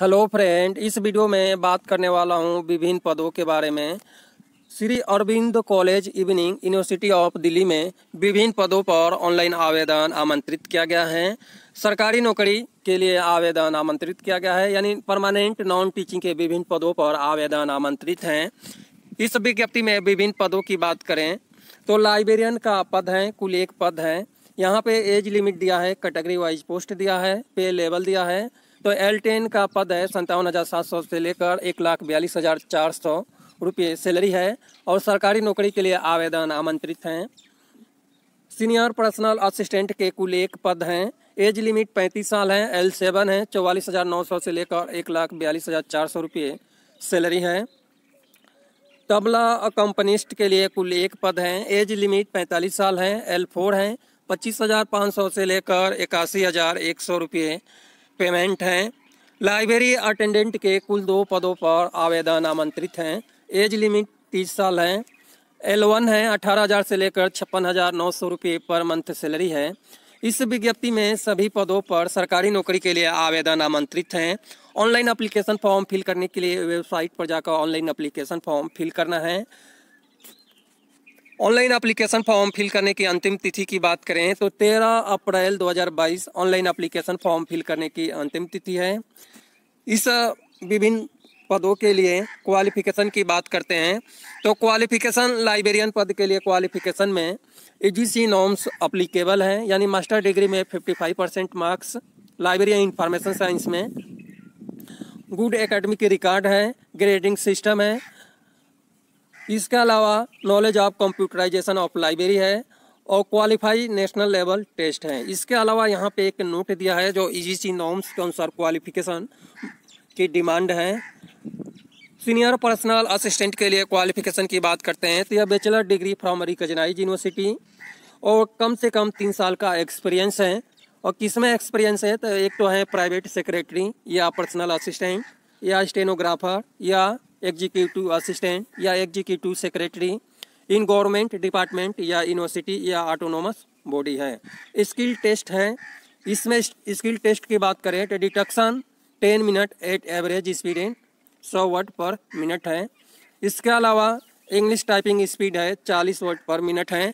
hello friend इस video में बात करने वाला हूं विभिन्न पदों के बारे में Shri Aurobindo college evening university of Delhi में विभिन्न पदों पर ऑनलाइन आवेदन आमंत्रित किया गया है सरकारी नौकरी के लिए आवेदन आमंत्रित किया गया है यानी परमानेंट नॉन टीचिंग के विभिन्न पदों पर आवेदन आमंत्रित हैं इस विज्ञप्ति में विभिन्न पदों की बात करें तो लाइब्रेरियन का पद है कुल एक पद है यहाँ पे एज लिमिट दिया है कैटेगरी वाइज पोस्ट दिया है पे लेवल दिया है तो एल टेन का पद है संतावन हज़ार सात सौ से लेकर एक लाख बयालीस हज़ार चार सौ रुपये सैलरी है और सरकारी नौकरी के लिए आवेदन आमंत्रित हैं सीनियर पर्सनल असिस्टेंट के कुल एक पद हैं एज लिमिट पैंतीस साल हैं एल सेवन है चौवालीस हज़ार नौ सौ से लेकर एक लाख बयालीस हज़ार चार सौ रुपये सैलरी है तबला कंपनिस्ट के लिए कुल एक पद हैं एज लिमिट पैंतालीस साल हैं एल फोर हैं पच्चीस हज़ार पाँच सौ से लेकर इक्यासी हज़ार एक सौ रुपये पेमेंट हैं लाइब्रेरी अटेंडेंट के कुल दो पदों पर आवेदन आमंत्रित हैं एज लिमिट तीस साल हैं एल वन है अठारह हज़ार से लेकर छप्पन हज़ार नौ सौ रुपये पर मंथ सैलरी है इस विज्ञप्ति में सभी पदों पर सरकारी नौकरी के लिए आवेदन आमंत्रित हैं ऑनलाइन अप्लीकेशन फॉर्म फिल करने के लिए वेबसाइट पर जाकर ऑनलाइन अप्लीकेशन फॉर्म फिल करना है ऑनलाइन एप्लीकेशन फॉर्म फिल करने की अंतिम तिथि की बात करें तो 13 अप्रैल 2022 ऑनलाइन एप्लीकेशन फॉर्म फिल करने की अंतिम तिथि है इस विभिन्न पदों के लिए क्वालिफिकेशन की बात करते हैं तो क्वालिफिकेशन लाइब्रेरियन पद के लिए क्वालिफिकेशन में ए जी नॉर्म्स अप्लीकेबल हैं यानी मास्टर डिग्री में 55 percent marks librarian information science में गुड एकेडमिक रिकॉर्ड है ग्रेडिंग सिस्टम है इसके अलावा knowledge of computerization of library है और क्वालिफाई नेशनल लेवल टेस्ट है इसके अलावा यहाँ पे एक नोट दिया है जो ई e नॉर्म्स के अनुसार क्वालिफिकेशन की डिमांड है सीनियर पर्सनल असिस्टेंट के लिए क्वालिफिकेशन की बात करते हैं तो यह bachelor degree from recognise university और कम से कम तीन साल का एक्सपीरियंस है और किसमें एक्सपीरियंस है तो एक तो है प्राइवेट सेक्रेटरी या पर्सनल असिस्टेंट या स्टेनोग्राफर या एग्जीक्यूटिव असिस्टेंट या executive secretary in government department या यूनिवर्सिटी या ऑटोनोमस बॉडी है स्किल टेस्ट है इसमें स्किल टेस्ट की बात करें तो dictation ten minute at average speed in सौ वर्ड पर मिनट है इसके अलावा इंग्लिश टाइपिंग स्पीड है चालीस वर्ड पर मिनट है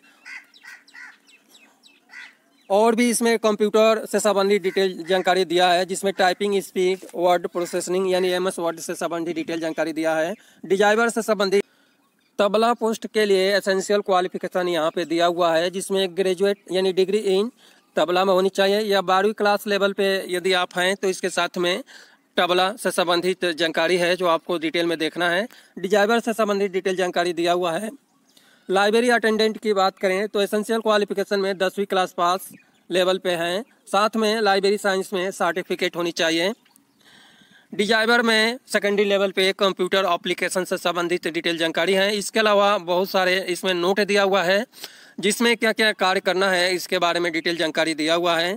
और भी इसमें कंप्यूटर से संबंधित डिटेल जानकारी दिया है जिसमें टाइपिंग स्पीड वर्ड प्रोसेसिंग यानी एम एस वर्ड से संबंधित डिटेल जानकारी दिया है डिजाइवर से संबंधित तबला पोस्ट के लिए एसेंशियल क्वालिफिकेशन यहाँ पे दिया हुआ है जिसमें ग्रेजुएट यानी डिग्री इन तबला में होनी चाहिए या बारहवीं क्लास लेवल पे यदि आप हैं तो इसके साथ में तबला से संबंधित जानकारी है जो आपको डिटेल में देखना है डिजाइवर से संबंधित डिटेल जानकारी दिया हुआ है लाइब्रेरी अटेंडेंट की बात करें तो एसेंशियल क्वालिफिकेशन में दसवीं क्लास पास लेवल पे हैं साथ में लाइब्रेरी साइंस में सर्टिफिकेट होनी चाहिए डिजाइवर में सेकेंडरी लेवल पे कंप्यूटर एप्लीकेशन से संबंधित डिटेल जानकारी है इसके अलावा बहुत सारे इसमें नोट दिया हुआ है जिसमें क्या क्या कार्य करना है इसके बारे में डिटेल जानकारी दिया हुआ है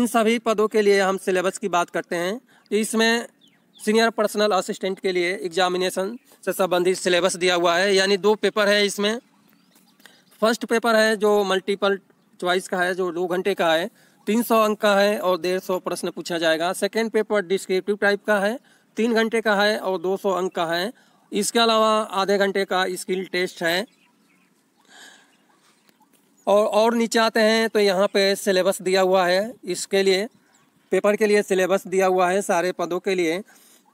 इन सभी पदों के लिए हम सिलेबस की बात करते हैं इसमें सीनियर पर्सनल असिस्टेंट के लिए एग्जामिनेशन से संबंधित सिलेबस दिया हुआ है यानी दो पेपर है इसमें फर्स्ट पेपर है जो मल्टीपल च्वाइस का है जो दो घंटे का है 300 अंक का है और डेढ़ सौ प्रश्न पूछा जाएगा सेकेंड पेपर डिस्क्रिप्टिव टाइप का है तीन घंटे का है और 200 अंक का है इसके अलावा आधे घंटे का स्किल टेस्ट है और और नीचे आते हैं तो यहाँ पे सिलेबस दिया हुआ है इसके लिए पेपर के लिए सिलेबस दिया हुआ है सारे पदों के लिए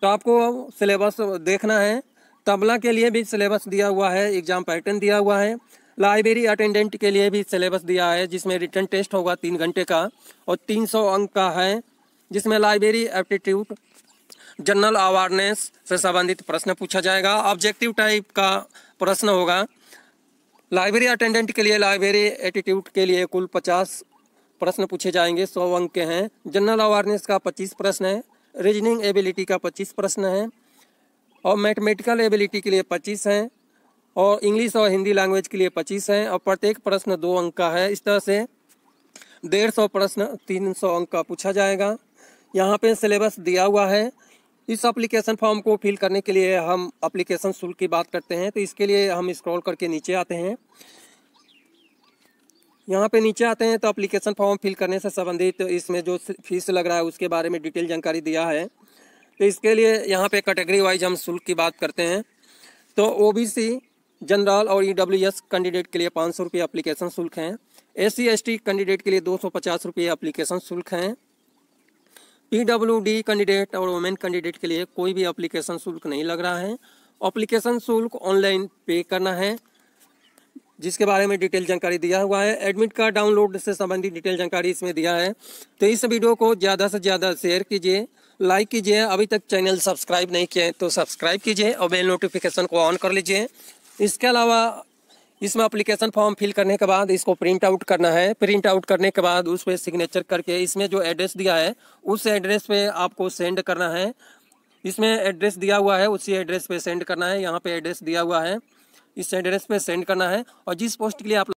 तो आपको सिलेबस देखना है तबला के लिए भी सिलेबस दिया हुआ है एग्ज़ाम पैटर्न दिया हुआ है लाइब्रेरी अटेंडेंट के लिए भी सिलेबस दिया है जिसमें रिटर्न टेस्ट होगा तीन घंटे का और तीन सौ अंक का है जिसमें लाइब्रेरी एप्टीट्यूड जनरल अवेयरनेस से संबंधित प्रश्न पूछा जाएगा ऑब्जेक्टिव टाइप का प्रश्न होगा लाइब्रेरी अटेंडेंट के लिए लाइब्रेरी एटीट्यूड के लिए कुल पचास प्रश्न पूछे जाएंगे सौ अंक के हैं जनरल अवेयरनेस का पच्चीस प्रश्न है रीजनिंग एबिलिटी का पच्चीस प्रश्न है और मैथमेटिकल एबिलिटी के लिए पच्चीस हैं और इंग्लिश और हिंदी लैंग्वेज के लिए पच्चीस हैं और प्रत्येक प्रश्न दो अंक का है इस तरह से डेढ़ सौ प्रश्न तीन सौ अंक का पूछा जाएगा यहाँ पे सिलेबस दिया हुआ है इस एप्लीकेशन फॉर्म को फिल करने के लिए हम एप्लीकेशन शुल्क की बात करते हैं तो इसके लिए हम स्क्रॉल करके नीचे आते हैं यहाँ पे नीचे आते हैं तो एप्लीकेशन फॉर्म फिल करने से संबंधित तो इसमें जो फीस लग रहा है उसके बारे में डिटेल जानकारी दिया है तो इसके लिए यहाँ पे कैटेगरी वाइज हम शुल्क की बात करते हैं तो ओ बी सी जनरल और ई e कैंडिडेट के लिए पाँच सौ रुपये अप्लीकेशन शुल्क हैं एस सी कैंडिडेट के लिए दो सौ पचास रुपये अप्लीकेशन शुल्क हैं पी कैंडिडेट और वुमेन कैंडिडेट के लिए कोई भी अप्लीकेशन शुल्क नहीं लग रहा है अप्लीकेशन शुल्क ऑनलाइन पे करना है जिसके बारे में डिटेल जानकारी दिया हुआ है एडमिट कार्ड डाउनलोड से संबंधित डिटेल जानकारी इसमें दिया है तो इस वीडियो को ज़्यादा से ज़्यादा शेयर कीजिए लाइक कीजिए अभी तक चैनल सब्सक्राइब नहीं किया तो सब्सक्राइब कीजिए और बेल नोटिफिकेशन को ऑन कर लीजिए इसके अलावा इसमें अप्लीकेशन फॉर्म फिल करने के बाद इसको प्रिंट आउट करना है प्रिंट आउट करने के बाद उस पर सिग्नेचर करके इसमें जो एड्रेस दिया है उस एड्रेस पे आपको सेंड करना है इसमें एड्रेस दिया हुआ है उसी एड्रेस पे सेंड करना है यहाँ पे एड्रेस दिया हुआ है इस एड्रेस पे सेंड करना है और जिस पोस्ट के लिए आप